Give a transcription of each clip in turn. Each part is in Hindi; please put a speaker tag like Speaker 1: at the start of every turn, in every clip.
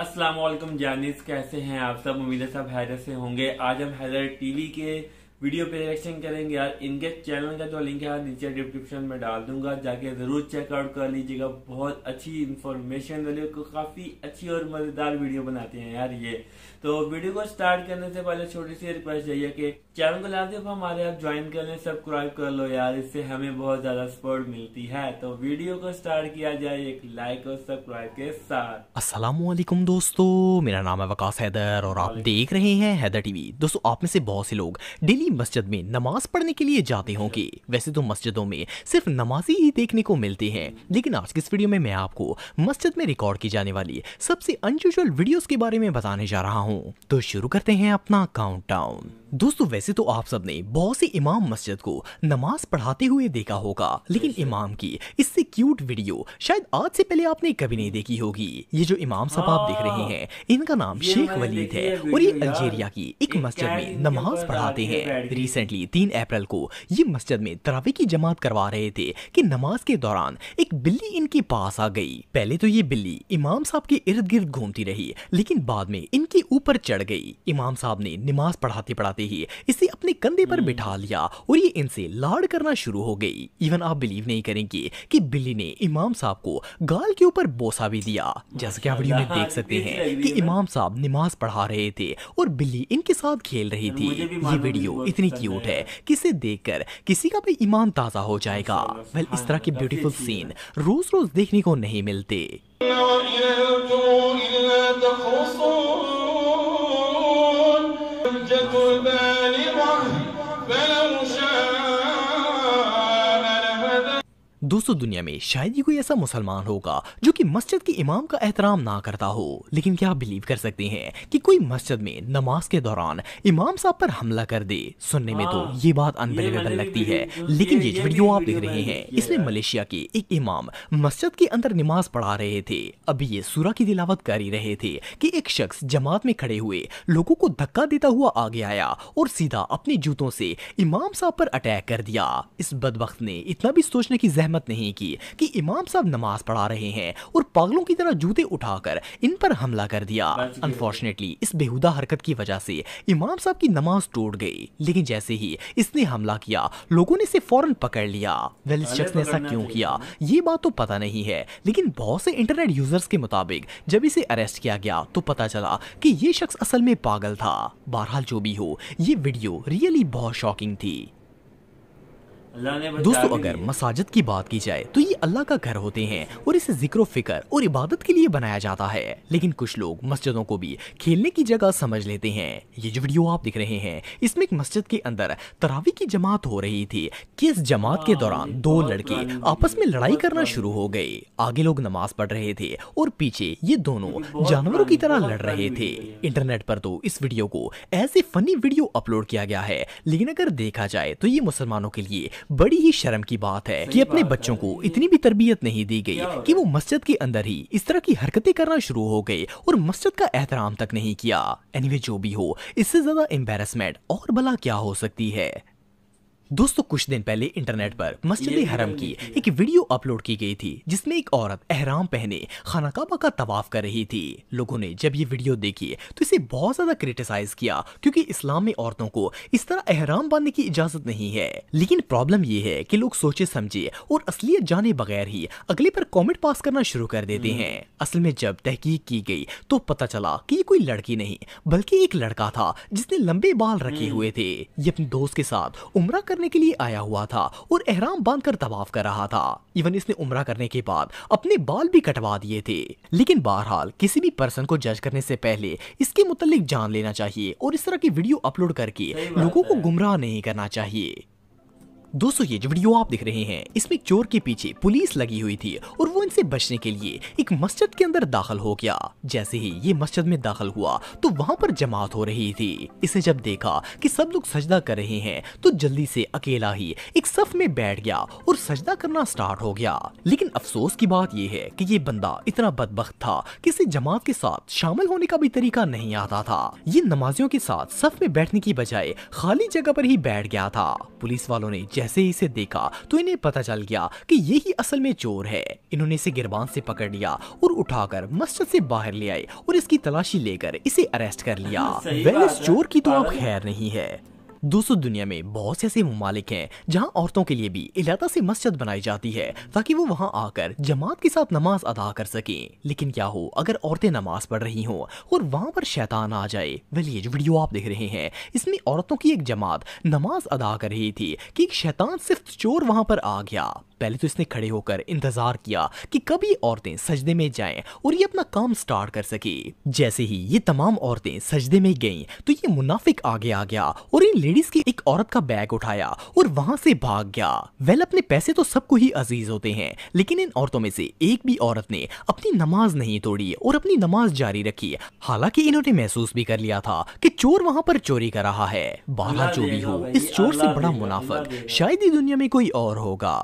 Speaker 1: असलम जानिस कैसे हैं आप सब उम्मीद सब हैदर से होंगे आज हम हैदर टीवी के वीडियो पे रिएक्शन करेंगे यार इनके चैनल का जो लिंक है यार नीचे डिस्क्रिप्शन में डाल दूंगा जाके जरूर चेकआउट कर लीजिएगा बहुत अच्छी इन्फॉर्मेशन वाली को काफी अच्छी और मजेदार वीडियो बनाते हैं यार ये तो वीडियो को स्टार्ट करने से पहले छोटी सी रिक्वेस्ट चाहिए कि चैनल को लाजम हमारे आप ज्वाइन कर लें सब्सक्राइब कर लो यार इससे हमें बहुत ज्यादा सपोर्ट मिलती है तो वीडियो को स्टार्ट किया जाए एक लाइक और सब्सक्राइब के साथ
Speaker 2: असलम दोस्तों मेरा नाम है वकाश हैदर और आप देख रहे हैं हैदर टीवी दोस्तों आप में से बहुत से लोग डेली बड़ी मस्जिद में नमाज पढ़ने के लिए जाते होंगे वैसे तो मस्जिदों में सिर्फ नमाजी ही देखने को मिलते हैं लेकिन आज की इस वीडियो में मैं आपको मस्जिद में रिकॉर्ड की जाने वाली सबसे अनयूजल वीडियोस के बारे में बताने जा रहा हूँ तो शुरू करते हैं अपना काउंटडाउन दोस्तों वैसे तो आप सबने बहुत सी इमाम मस्जिद को नमाज पढ़ाते हुए देखा होगा लेकिन इमाम की इससे क्यूट वीडियो शायद आज से पहले आपने कभी नहीं देखी होगी ये जो इमाम साहब आप देख रहे हाँ। हैं इनका नाम शेख वलीद है और ये अल्जेरिया की एक मस्जिद में नमाज पढ़ाते हैं रिसेंटली तीन अप्रैल को ये मस्जिद में तरावी की जमात करवा रहे थे की नमाज के दौरान एक बिल्ली इनके पास आ गई पहले तो ये बिल्ली इमाम साहब के इर्द गिर्द घूमती रही लेकिन बाद में इनके ऊपर चढ़ गई इमाम साहब ने नमाज पढ़ाते पढ़ाते आते ही इसे अपने कंधे पर बिठा हम्म। लिया और ये इनसे लाड़ करना शुरू हो गई इवन आप बिलीव नहीं करेंगे कि बिल्ली ने इमाम साहब को गाल के ऊपर बोसा भी दिया जैसा कि आप वीडियो में देख सकते हैं कि इमाम साहब नमाज पढ़ा रहे थे और बिल्ली इनके साथ खेल रही थी ये वीडियो इतनी क्यूट है कि इसे देखकर किसी का भी ईमान ताजा हो जाएगा वेल इस तरह के ब्यूटीफुल सीन रोज रोज देखने को नहीं मिलते
Speaker 1: القربان مهر
Speaker 2: فلو दोस्तों दुनिया में शायद ही कोई ऐसा मुसलमान होगा जो कि मस्जिद के इमाम का एहतराम ना करता हो लेकिन क्या आप बिलीव कर सकते हैं कि कोई मस्जिद में नमाज के दौरान इमाम साहब पर हमला कर दे सुनने में तो हाँ, ये बात अनबिलीवेबल लगती है लेकिन ये वीडियो आप देख रहे हैं इसमें मलेशिया के एक इमाम मस्जिद के अंदर नमाज पढ़ा रहे थे अभी ये सूरा की दिलावत कर ही रहे थे की एक शख्स जमात में खड़े हुए लोगों को धक्का देता हुआ आगे आया और सीधा अपने जूतों से इमाम साहब पर अटैक कर दिया इस बदबक ने इतना भी सोचने की जहमत हिम्मत नहीं की कि इमाम साहब नमाज पढ़ा रहे हैं और पागलों की तरह जूते उठाकर इन पर हमला कर दिया अनफॉर्चुनेटली इस बेहुदा हरकत की वजह से इमाम साहब की नमाज टूट गई लेकिन जैसे ही इसने हमला किया लोगों ने इसे फौरन पकड़ लिया वेल इस शख्स ने ऐसा क्यों किया ये बात तो पता नहीं है लेकिन बहुत से इंटरनेट यूजर्स के मुताबिक जब इसे अरेस्ट किया गया तो पता चला कि ये शख्स असल में पागल था बहरहाल जो भी हो ये वीडियो रियली बहुत शॉकिंग थी
Speaker 1: दोस्तों अगर
Speaker 2: मसाजिद की बात की जाए तो ये अल्लाह का घर होते हैं और इसे जिक्र फिक्र और इबादत के लिए बनाया जाता है लेकिन कुछ लोग मस्जिदों को भी खेलने की जगह समझ लेते हैं ये जो वीडियो आप देख रहे हैं इसमें एक मस्जिद के अंदर तरावी की जमात हो रही थी कि इस जमात के दौरान दो लड़के आपस में लड़ाई करना शुरू हो गयी आगे लोग नमाज पढ़ रहे थे और पीछे ये दोनों जानवरों की तरह लड़ रहे थे इंटरनेट पर तो इस वीडियो को ऐसे फनी वीडियो अपलोड किया गया है लेकिन अगर देखा जाए तो ये मुसलमानों के लिए बड़ी ही शर्म की बात है कि अपने बच्चों को इतनी भी तरबियत नहीं दी गई कि वो मस्जिद के अंदर ही इस तरह की हरकतें करना शुरू हो गए और मस्जिद का एहतराम तक नहीं किया एनीवे anyway, जो भी हो इससे ज्यादा एम्बेरसमेंट और भला क्या हो सकती है दोस्तों कुछ दिन पहले इंटरनेट पर मस्जिद हरम की एक वीडियो अपलोड की गई थी जिसमें एक औरत एहराम पहने खाना काबा का तवाफ कर रही थी लोगों ने जब ये वीडियो देखी तो इसे बहुत ज्यादा क्रिटिसाइज किया क्योंकि इस्लाम में औरतों को इस तरह एहराम बांधने की इजाजत नहीं है लेकिन प्रॉब्लम ये है की लोग सोचे समझे और असलियत जाने बगैर ही अगले पर कॉमेंट पास करना शुरू कर देते हम्म। हैं असल में जब तहकीक की गई तो पता चला की ये कोई लड़की नहीं बल्कि एक लड़का था जिसने लंबे बाल रखे हम्म। हुए थे ये अपने दोस्त के साथ उम्र कर करने के लिए आया हुआ था और एहराम बांध कर तवाफ कर रहा था इवन इसने उम्र करने के बाद अपने बाल भी कटवा दिए थे लेकिन बहरहाल किसी भी पर्सन को जज करने से पहले इसके मुतालिक जान लेना चाहिए और इस तरह की वीडियो अपलोड करके लोगों को गुमराह नहीं करना चाहिए दोस्तों ये जो वीडियो आप देख रहे हैं इसमें चोर के पीछे पुलिस लगी हुई थी और वो इनसे बचने के लिए एक मस्जिद के अंदर दाखिल हो गया जैसे ही ये मस्जिद में दाखिल हुआ तो वहाँ पर जमात हो रही थी इसे जब देखा कि सब लोग सजदा कर रहे हैं तो जल्दी से अकेला ही एक सफ में बैठ गया और सजदा करना स्टार्ट हो गया लेकिन अफसोस की बात यह है की ये बंदा इतना बदबक था की इसे जमात के साथ शामिल होने का भी तरीका नहीं आता था ये नमाजियों के साथ सफ में बैठने की बजाय खाली जगह पर ही बैठ गया था पुलिस वालों ने जैसे ही इसे देखा तो इन्हें पता चल गया कि ये ही असल में चोर है इन्होंने इसे गिरबान से पकड़ लिया और उठाकर मस्जिद से बाहर ले आए और इसकी तलाशी लेकर इसे अरेस्ट कर लिया हाँ, वेल इस चोर की तो अब खैर नहीं है दोस्तों दुनिया में बहुत से ऐसे ममालिक हैं जहां औरतों के लिए भी इलादा से मस्जिद बनाई जाती है ताकि वो वहां आकर जमात के साथ नमाज अदा कर सकें लेकिन क्या हो अगर औरतें नमाज पढ़ रही हों और वहां पर शैतान आ जाए वेल ये जो वीडियो आप देख रहे हैं इसमें औरतों की एक जमात नमाज अदा कर रही थी कि एक शैतान सिर्फ चोर वहां पर आ गया पहले तो इसने खड़े होकर इंतजार किया कि कभी औरतें सजदे में जाएं और ये अपना काम स्टार्ट कर सके जैसे ही ये तमाम औरतें सजदे में गईं तो ये मुनाफिक आगे आ गया और इन लेडीज की एक औरत का बैग उठाया और वहां से भाग गया वेल अपने पैसे तो सबको ही अजीज होते हैं लेकिन इन औरतों में से एक भी औरत ने अपनी नमाज नहीं तोड़ी और अपनी नमाज जारी रखी हालांकि इन्होंने महसूस भी कर लिया था कि चोर वहां पर चोरी कर रहा है बारह जो भी हो इस चोर से बड़ा मुनाफा शायद ही दुनिया में कोई और होगा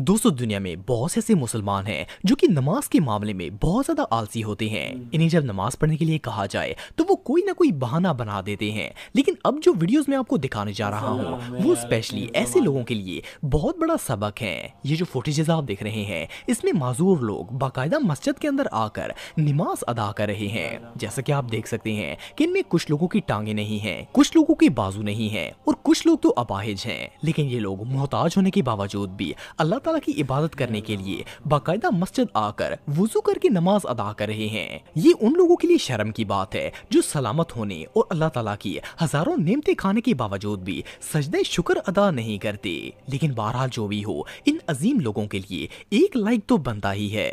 Speaker 2: दोस्तों दुनिया में बहुत से ऐसे मुसलमान हैं जो कि नमाज के मामले में बहुत ज्यादा आलसी होते हैं इन्हें जब नमाज पढ़ने के लिए कहा जाए तो वो कोई ना कोई बहाना बना देते हैं लेकिन अब जो वीडियोस में आपको दिखाने जा रहा हूँ वो स्पेशली ऐसे लोगों के लिए बहुत बड़ा सबक है ये जो फोटेजेज आप देख रहे हैं इसमें माजूर लोग बाकायदा मस्जिद के अंदर आकर नमाज अदा कर रहे हैं जैसा की आप देख सकते हैं की इनमें कुछ लोगों की टांगे नहीं है कुछ लोगों के बाजू नहीं है और कुछ लोग तो अपाहिज है लेकिन ये लोग मोहताज होने के बावजूद भी अल्लाह ताला की इबादत करने के लिए बाकायदा मस्जिद आकर वजू करके नमाज अदा कर रहे हैं ये उन लोगों के लिए शर्म की बात है जो सलामत होने और अल्लाह तला की हजारों नेमते खाने के बावजूद भी सजदे शुक्र अदा नहीं करते लेकिन बहरहाल जो भी हो इन अजीम लोगों के लिए एक लाइक तो बनता ही है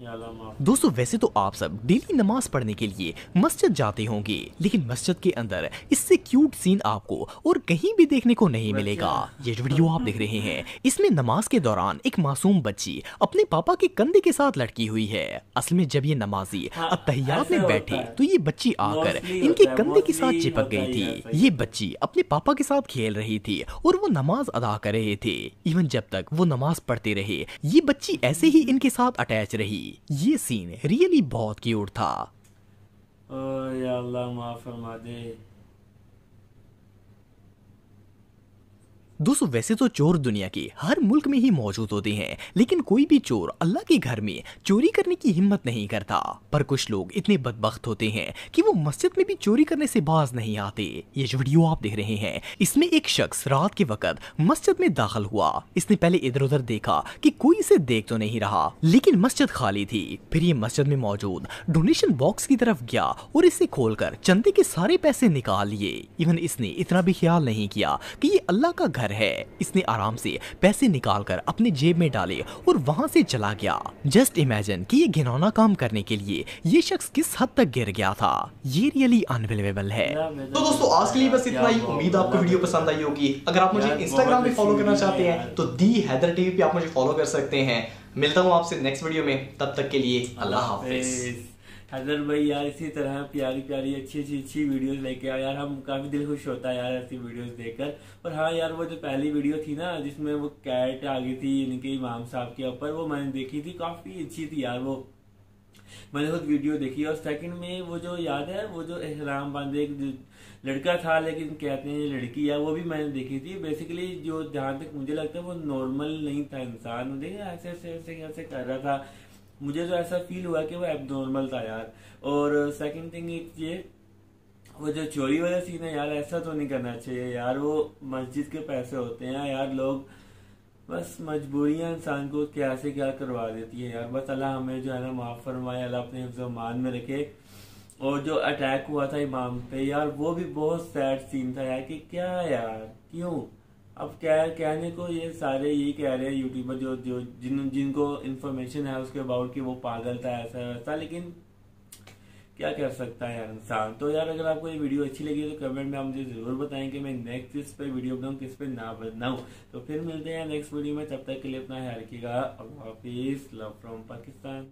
Speaker 1: दोस्तों
Speaker 2: वैसे तो आप सब डेली नमाज पढ़ने के लिए मस्जिद जाते होंगे लेकिन मस्जिद के अंदर इससे क्यूट सीन आपको और कहीं भी देखने को नहीं मिलेगा ये वीडियो आप देख रहे हैं इसमें नमाज के दौरान एक मासूम बच्ची अपने पापा के कंधे के साथ लटकी हुई है असल में जब ये नमाजी अब तहियात में बैठे तो ये बच्ची आकर इनके कंधे के साथ चिपक गयी थी ये बच्ची अपने पापा के साथ खेल रही थी और वो नमाज अदा कर रहे थे इवन जब तक वो नमाज पढ़ते रहे ये बच्ची ऐसे ही इनके साथ अटैच रही थी ये सीन रियली बहुत क्यूट था
Speaker 1: ओ या अल्लाह माफ फरमा दे
Speaker 2: दोस्तों वैसे तो चोर दुनिया के हर मुल्क में ही मौजूद होते हैं लेकिन कोई भी चोर अल्लाह के घर में चोरी करने की हिम्मत नहीं करता पर कुछ लोग इतने बदबخت होते हैं कि वो मस्जिद में भी चोरी करने से बाज नहीं आते ये जो वीडियो आप देख रहे हैं इसमें एक शख्स रात के वक्त मस्जिद में दाखिल हुआ इसने पहले इधर उधर देखा की कोई इसे देख तो नहीं रहा लेकिन मस्जिद खाली थी फिर ये मस्जिद में मौजूद डोनेशन बॉक्स की तरफ गया और इसे खोल चंदे के सारे पैसे निकाल लिए इवन इसने इतना भी ख्याल नहीं किया की ये अल्लाह का घर घर है इसने आराम से पैसे निकाल कर अपने जेब में डाले और वहाँ से चला गया जस्ट इमेजिन कि ये घिनौना काम करने के लिए ये शख्स किस हद तक गिर गया था ये रियली अनबिलेबल है तो दोस्तों आज के लिए तो बस इतना ही उम्मीद आपको वीडियो पसंद आई होगी अगर आप मुझे इंस्टाग्राम पे फॉलो करना चाहते हैं तो दी हैदर टीवी पे आप मुझे फॉलो कर सकते हैं मिलता हूँ आपसे नेक्स्ट वीडियो में तब तक के लिए अल्लाह हाफिज़ हजर
Speaker 1: भाई यार इसी तरह प्यारी प्यारी अच्छी अच्छी अच्छी वीडियोस लेके आओ यार हम काफ़ी दिल खुश होता है यार ऐसी वीडियोस देखकर पर हाँ यार वो जो पहली वीडियो थी ना जिसमें वो कैट आ गई थी इनके इमाम साहब के ऊपर वो मैंने देखी थी काफ़ी अच्छी थी यार वो मैंने खुद वीडियो देखी और सेकंड में वो जो याद है वो जो एहराम बांधे एक लड़का था लेकिन कहते हैं लड़की है वो भी मैंने देखी थी बेसिकली जो जहां तक मुझे लगता है वो नॉर्मल नहीं था इंसान देखे ऐसे ऐसे ऐसे ऐसे कर रहा था मुझे जो तो ऐसा फील हुआ कि वो एबनॉर्मल था यार और सेकंड थिंग एक ये वो जो चोरी वाला सीन है यार ऐसा तो नहीं करना चाहिए यार वो मस्जिद के पैसे होते हैं यार लोग बस मजबूरियाँ इंसान को क्या से क्या करवा देती है यार बस अल्लाह हमें जो है ना माफ़ फरमाए अल्लाह अपने मान में रखे और जो अटैक हुआ था इमाम पे यार वो भी बहुत सैड सीन था यार कि क्या यार क्यों अब कह कहने को ये सारे यही कह रहे हैं यूट्यूबर जो जो जिन जिनको इन्फॉर्मेशन है उसके अबाउट कि वो पागल था ऐसा वैसा लेकिन क्या कर सकता है यार इंसान तो यार अगर आपको ये वीडियो अच्छी लगी तो कमेंट में आप मुझे ज़रूर बताएं कि मैं नेक्स्ट किस पे वीडियो बनाऊँ किस पे ना बनाऊँ तो फिर मिलते हैं नेक्स्ट वीडियो में तब तक के लिए अपना ख्याल रखिएगा हाफिज़ लव फ्रॉम पाकिस्तान